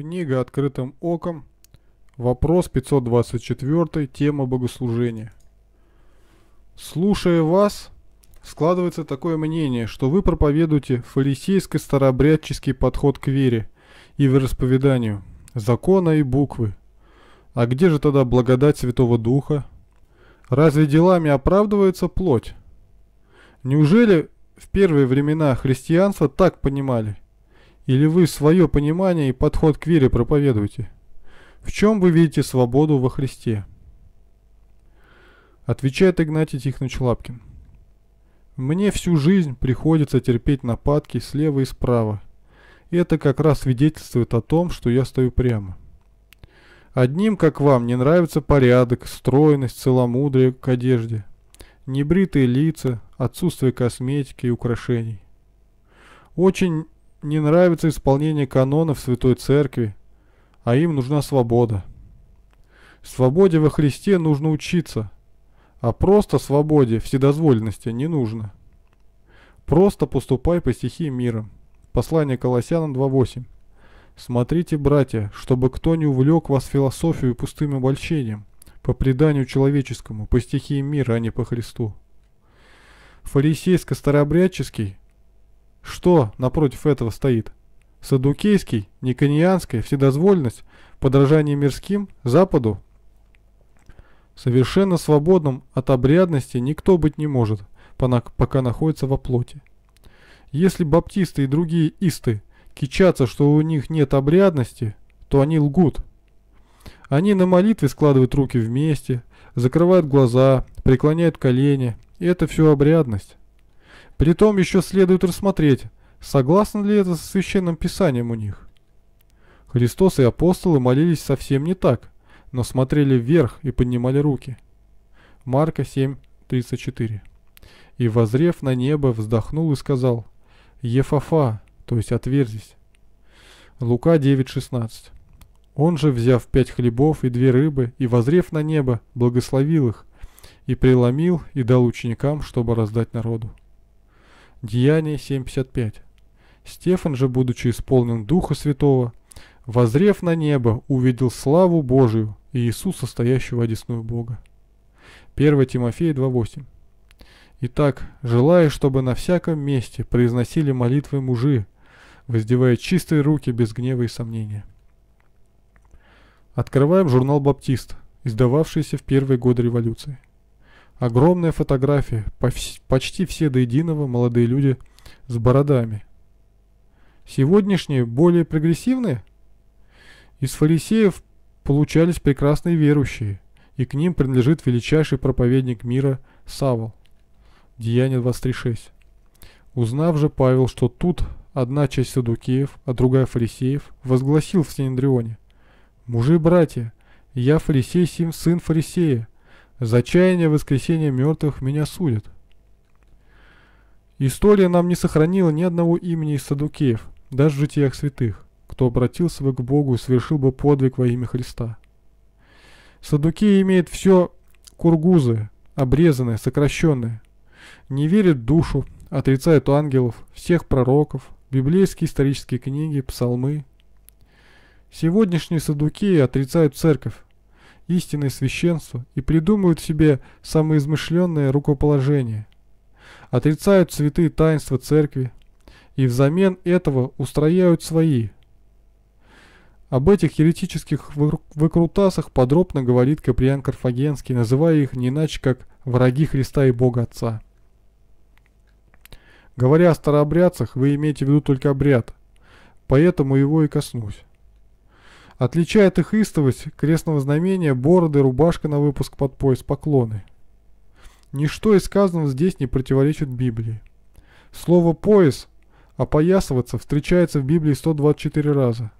Книга «Открытым оком». Вопрос 524. Тема богослужения. Слушая вас, складывается такое мнение, что вы проповедуете фарисейско-старообрядческий подход к вере и вероисповеданию, закона и буквы. А где же тогда благодать Святого Духа? Разве делами оправдывается плоть? Неужели в первые времена христианства так понимали – или вы свое понимание и подход к вере проповедуете? В чем вы видите свободу во Христе? Отвечает Игнатий Тихонович Лапкин. Мне всю жизнь приходится терпеть нападки слева и справа. это как раз свидетельствует о том, что я стою прямо. Одним, как вам, не нравится порядок, стройность, целомудрие к одежде, небритые лица, отсутствие косметики и украшений. Очень не нравится исполнение канонов Святой Церкви, а им нужна свобода. Свободе во Христе нужно учиться, а просто свободе вседозволенности не нужно. Просто поступай по стихи мира. Послание Колоссянам 2.8. Смотрите, братья, чтобы кто не увлек вас философию и пустым обольщением, по преданию человеческому, по стихии мира, а не по Христу. Фарисейско-старообрядческий что напротив этого стоит? Садукейский, Никонианская, вседозвольность, подражание мирским, Западу? Совершенно свободным от обрядности никто быть не может, пока находится во плоти. Если баптисты и другие исты кичатся, что у них нет обрядности, то они лгут. Они на молитве складывают руки вместе, закрывают глаза, преклоняют колени, и это все обрядность. Притом еще следует рассмотреть, согласно ли это со священным писанием у них. Христос и апостолы молились совсем не так, но смотрели вверх и поднимали руки. Марка 7:34. И возрев на небо, вздохнул и сказал: "Ефафа", то есть отверзись. Лука 9:16. Он же, взяв пять хлебов и две рыбы, и возрев на небо, благословил их, и преломил, и дал ученикам, чтобы раздать народу. Деяние 7.55. Стефан же, будучи исполнен Духа Святого, возрев на небо, увидел славу Божию и Иисуса, стоящего одесную Бога. 1 Тимофея 2.8. Итак, желаю, чтобы на всяком месте произносили молитвы мужи, воздевая чистые руки без гнева и сомнения. Открываем журнал «Баптист», издававшийся в первые годы революции огромные фотографии, почти все до единого молодые люди с бородами. Сегодняшние более прогрессивные? Из фарисеев получались прекрасные верующие, и к ним принадлежит величайший проповедник мира Савол. Деяние 23.6. Узнав же Павел, что тут одна часть садукеев, а другая фарисеев, возгласил в Синедрионе. «Мужи-братья, я фарисей сим сын фарисея, за чаяние воскресения мертвых меня судят. История нам не сохранила ни одного имени из садукеев, даже в житиях святых, кто обратился бы к Богу и совершил бы подвиг во имя Христа. Садукеи имеют все кургузы, обрезанное, сокращенное. Не верят душу, отрицают ангелов, всех пророков, библейские исторические книги, псалмы. Сегодняшние садукеи отрицают церковь, истинное священство и придумывают себе самоизмышленное рукоположение. Отрицают цветы таинства церкви и взамен этого устрояют свои. Об этих еретических выкрутасах подробно говорит Каприан Карфагенский, называя их не иначе, как «враги Христа и Бога Отца». Говоря о старообрядцах, вы имеете в виду только обряд, поэтому его и коснусь. Отличает их истовость, крестного знамения, бороды, рубашка на выпуск под пояс, поклоны. Ничто из сказанного здесь не противоречит Библии. Слово «пояс» «опоясываться» встречается в Библии 124 раза,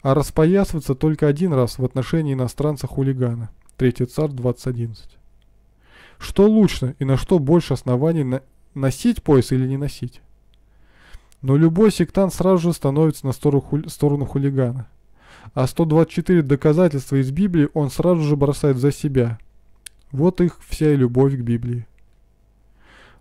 а распоясываться только один раз в отношении иностранца-хулигана. 3 царь 20.11. Что лучше и на что больше оснований на носить пояс или не носить? Но любой сектант сразу же становится на сторону, хулигана а 124 доказательства из Библии он сразу же бросает за себя. Вот их вся и любовь к Библии.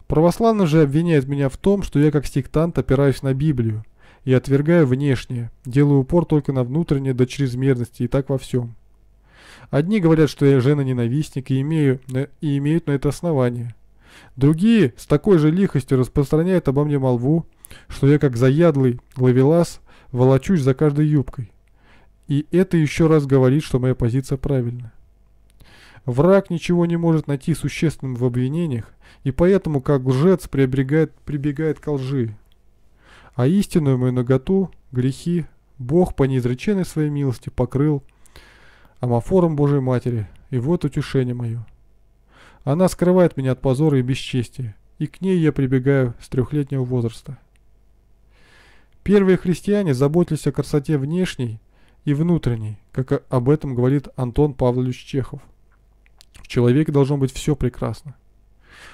Православный же обвиняет меня в том, что я как сектант опираюсь на Библию и отвергаю внешнее, делаю упор только на внутреннее до чрезмерности и так во всем. Одни говорят, что я жена-ненавистник и, имею, и имеют на это основание. Другие с такой же лихостью распространяют обо мне молву, что я как заядлый ловелас волочусь за каждой юбкой. И это еще раз говорит, что моя позиция правильная. Враг ничего не может найти существенным в обвинениях, и поэтому как лжец прибегает, прибегает к лжи. А истинную мою наготу, грехи, Бог по неизреченной своей милости покрыл амофором Божьей Матери, и вот утешение мое. Она скрывает меня от позора и бесчестия, и к ней я прибегаю с трехлетнего возраста. Первые христиане заботились о красоте внешней, и внутренней, как об этом говорит Антон Павлович Чехов. В человеке должно быть все прекрасно.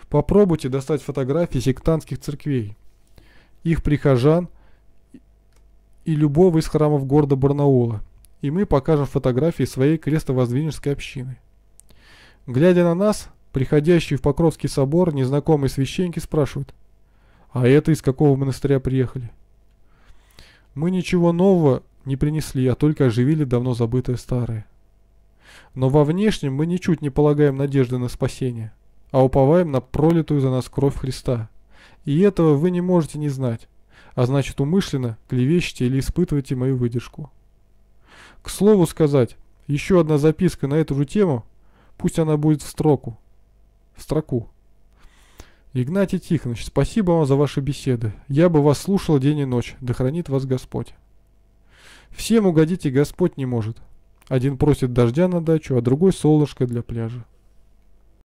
Попробуйте достать фотографии сектантских церквей, их прихожан и любого из храмов города Барнаула, и мы покажем фотографии своей крестовоздвиженской общины. Глядя на нас, приходящие в Покровский собор незнакомые священники спрашивают, а это из какого монастыря приехали? Мы ничего нового не принесли, а только оживили давно забытые старые. Но во внешнем мы ничуть не полагаем надежды на спасение, а уповаем на пролитую за нас кровь Христа. И этого вы не можете не знать, а значит умышленно клевещете или испытываете мою выдержку. К слову сказать, еще одна записка на эту же тему, пусть она будет в строку. В строку. Игнатий Тихонович, спасибо вам за ваши беседы. Я бы вас слушал день и ночь. Да хранит вас Господь. Всем угодить и Господь не может. Один просит дождя на дачу, а другой солнышко для пляжа.